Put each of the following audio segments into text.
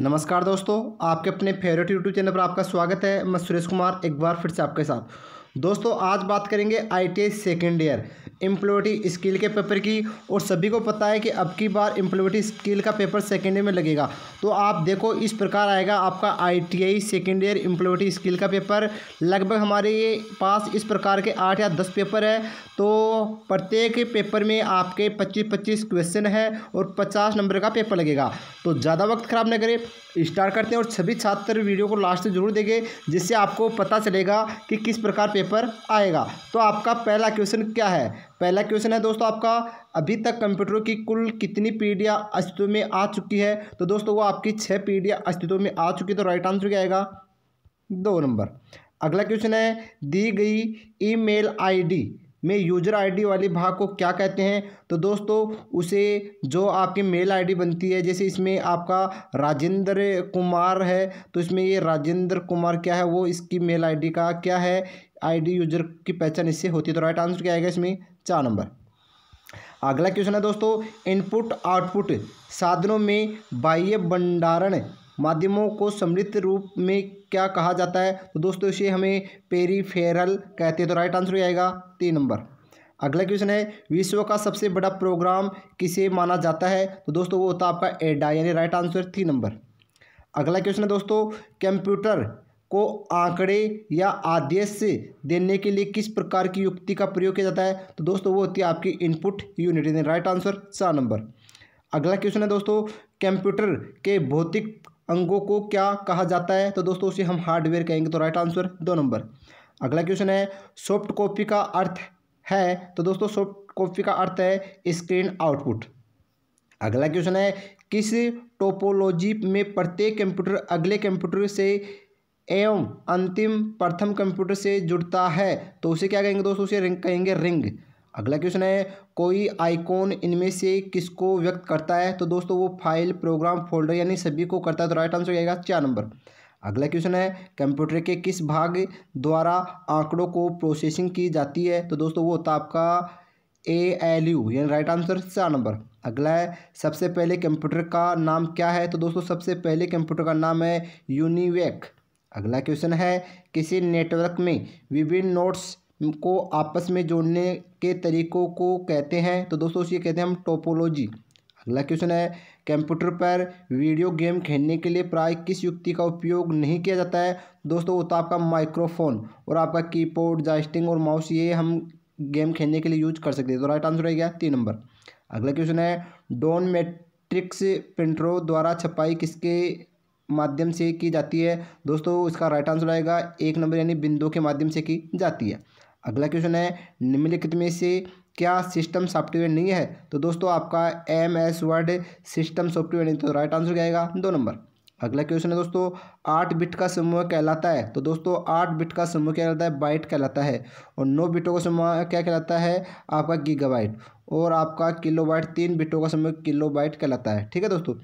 नमस्कार दोस्तों आपके अपने फेवरेट यूट्यूब चैनल पर आपका स्वागत है मैं सुरेश कुमार एक बार फिर से आपके साथ दोस्तों आज बात करेंगे I T second year employability skill के पेपर की और सभी को पता है कि अब की बार इम्प्लोटी स्किल का पेपर सेकेंड ईयर में लगेगा तो आप देखो इस प्रकार आएगा आपका I T I second year employability skill का पेपर लगभग हमारे पास इस प्रकार के आठ या दस पेपर है तो प्रत्येक पेपर में आपके पच्चीस पच्चीस क्वेश्चन है और पचास नंबर का पेपर लगेगा तो ज़्यादा वक्त खराब ना करें स्टार्ट करते हैं और सभी छात्र वीडियो को लास्ट तक जरूर देंगे जिससे आपको पता चलेगा कि किस प्रकार पेपर आएगा तो आपका पहला क्वेश्चन क्या है पहला क्वेश्चन है दोस्तों आपका अभी तक कंप्यूटर की कुल कितनी पीढ़ियाँ अस्तित्व में आ चुकी है तो दोस्तों वो आपकी छः पीढ़ियाँ अस्तित्व में आ चुकी है तो राइट आंसर क्या आएगा दो नंबर अगला क्वेश्चन है दी गई ईमेल आईडी में यूजर आईडी वाले भाग को क्या कहते हैं तो दोस्तों उसे जो आपकी मेल आईडी बनती है जैसे इसमें आपका राजेंद्र कुमार है तो इसमें ये राजेंद्र कुमार क्या है वो इसकी मेल आईडी का क्या है आईडी यूजर की पहचान इससे होती है तो राइट आंसर क्या आएगा इसमें चार नंबर अगला क्वेश्चन है दोस्तों इनपुट आउटपुट साधनों में बाह्य भंडारण माध्यमों को समृद्ध रूप में क्या कहा जाता है तो दोस्तों इसे हमें पेरीफेरल कहते हैं तो राइट आंसर हो जाएगा तीन नंबर अगला क्वेश्चन है विश्व का सबसे बड़ा प्रोग्राम किसे माना जाता है तो दोस्तों वो होता है आपका एडा यानी राइट आंसर थ्री नंबर अगला क्वेश्चन है दोस्तों कंप्यूटर को आंकड़े या आदेश देने के लिए किस प्रकार की युक्ति का प्रयोग किया जाता है तो दोस्तों वो होती है आपकी इनपुट यूनिट यानी राइट आंसर चार नंबर अगला क्वेश्चन है दोस्तों कंप्यूटर के भौतिक अंगों को क्या कहा जाता है तो दोस्तों उसे हम हार्डवेयर कहेंगे तो राइट आंसर दो नंबर अगला क्वेश्चन है सॉफ्ट कॉपी का अर्थ है तो दोस्तों सॉफ्ट कॉपी का अर्थ है स्क्रीन आउटपुट अगला क्वेश्चन है किस टोपोलॉजी में प्रत्येक कंप्यूटर अगले कंप्यूटर से एवं अंतिम प्रथम कंप्यूटर से जुड़ता है तो उसे क्या कहेंगे दोस्तों उसे रिंग कहेंगे रिंग अगला क्वेश्चन है कोई आइकॉन इनमें से किसको व्यक्त करता है तो दोस्तों वो फाइल प्रोग्राम फोल्डर यानी सभी को करता है तो राइट आंसर हो जाएगा चार नंबर अगला क्वेश्चन है कंप्यूटर के किस भाग द्वारा आंकड़ों को प्रोसेसिंग की जाती है तो दोस्तों वो होता है आपका ए एल यू यानी राइट आंसर चार नंबर अगला है सबसे पहले कंप्यूटर का नाम क्या है तो दोस्तों सबसे पहले कंप्यूटर का नाम है यूनिवेक अगला क्वेश्चन है किसी नेटवर्क में विभिन्न नोट्स को आपस में जोड़ने के तरीकों को कहते हैं तो दोस्तों उसे कहते हैं हम टोपोलॉजी अगला क्वेश्चन है कंप्यूटर पर वीडियो गेम खेलने के लिए प्राय किस युक्ति का उपयोग नहीं किया जाता है दोस्तों वो तो आपका माइक्रोफोन और आपका कीबोर्ड जास्टिंग और माउस ये हम गेम खेलने के लिए यूज कर सकते हैं तो राइट आंसर रहेगा तीन नंबर अगला क्वेश्चन है डॉन मेट्रिक्स पिंटरो द्वारा छपाई किसके माध्यम से की जाती है दोस्तों इसका राइट आंसर रहेगा एक नंबर यानी बिंदु के माध्यम से की जाती है अगला क्वेश्चन है निम्नलिखित में से क्या सिस्टम सॉफ्टवेयर नहीं है तो दोस्तों आपका M S word system software नहीं तो राइट आंसर क्या आएगा दो नंबर अगला क्वेश्चन है दोस्तों आठ बिट का समूह कहलाता है तो दोस्तों आठ बिट का समूह क्या कहलाता है बाइट कहलाता है और नौ बिटों का समूह क्या कहलाता है आपका गीगाबाइट और आपका किलोबाइट तीन बिटों का समूह किलोबाइट कहलाता है ठीक है दोस्तों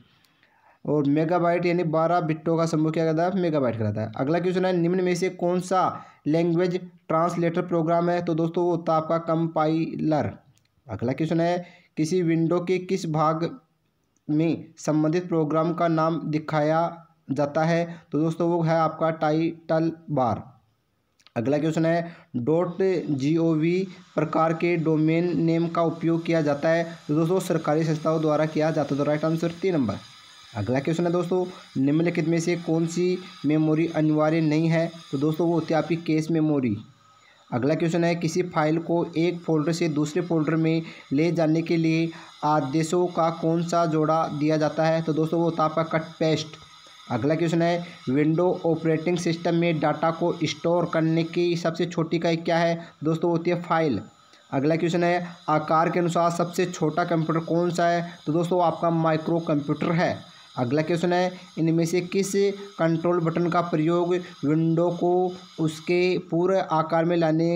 और मेगाबाइट यानी बारह बिट्टों का समूह क्या कहता है मेगाबाइट कहलाता है अगला क्वेश्चन है निम्न में से कौन सा लैंग्वेज ट्रांसलेटर प्रोग्राम है तो दोस्तों वो होता है आपका कंपाइलर अगला क्वेश्चन है किसी विंडो के किस भाग में संबंधित प्रोग्राम का नाम दिखाया जाता है तो दोस्तों वो है आपका टाइटल बार अगला क्वेश्चन है डॉट जी ओ वी प्रकार के डोमेन नेम का उपयोग किया जाता है तो दोस्तों सरकारी संस्थाओं द्वारा किया जाता है तो राइट आंसर तीन नंबर अगला क्वेश्चन तो है दोस्तों निम्नलिखित में से कौन सी मेमोरी अनिवार्य नहीं है तो दोस्तों वो होती है आपकी केस मेमोरी अगला क्वेश्चन है किसी फाइल को एक फोल्डर से दूसरे फोल्डर में ले जाने के लिए आदेशों का कौन सा जोड़ा दिया जाता है तो दोस्तों वो होता है आपका कट पेस्ट अगला क्वेश्चन है विंडो ऑपरेटिंग सिस्टम में डाटा को स्टोर करने की सबसे छोटी इकाई क्या है दोस्तों होती है फाइल अगला क्वेश्चन है आकार के अनुसार सबसे छोटा कंप्यूटर कौन सा है तो दोस्तों आपका माइक्रो कंप्यूटर है अगला क्वेश्चन है इनमें से किस कंट्रोल बटन का प्रयोग विंडो को उसके पूरे आकार में लाने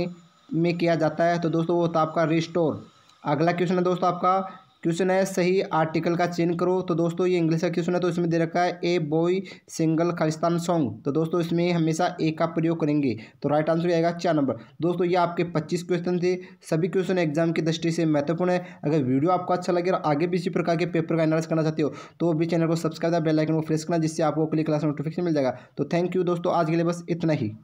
में किया जाता है तो दोस्तों वो होता है आपका रिस्टोर अगला क्वेश्चन है दोस्तों आपका क्वेश्चन है सही आर्टिकल का चेंज करो तो दोस्तों ये इंग्लिश का क्वेश्चन है तो इसमें दे रखा है a boy single Khalistan song तो दोस्तों इसमें हमेशा ए का प्रयोग करेंगे तो राइट आंसर आएगा चार नंबर दोस्तों ये आपके पच्चीस क्वेश्चन थे सभी क्वेश्चन एग्जाम की दृष्टि से महत्वपूर्ण है अगर वीडियो आपको अच्छा लगे और आगे भी इसी प्रकार के पेपर का एनालिस करना चाहते हो तो भी चैनल को सब्सक्राइब बेलाइकन को प्रेस करना जिससे आपको अगली क्लास नोटिफिकेशन मिल जाएगा तो थैंक यू दोस्तों आज के लिए बस इतना ही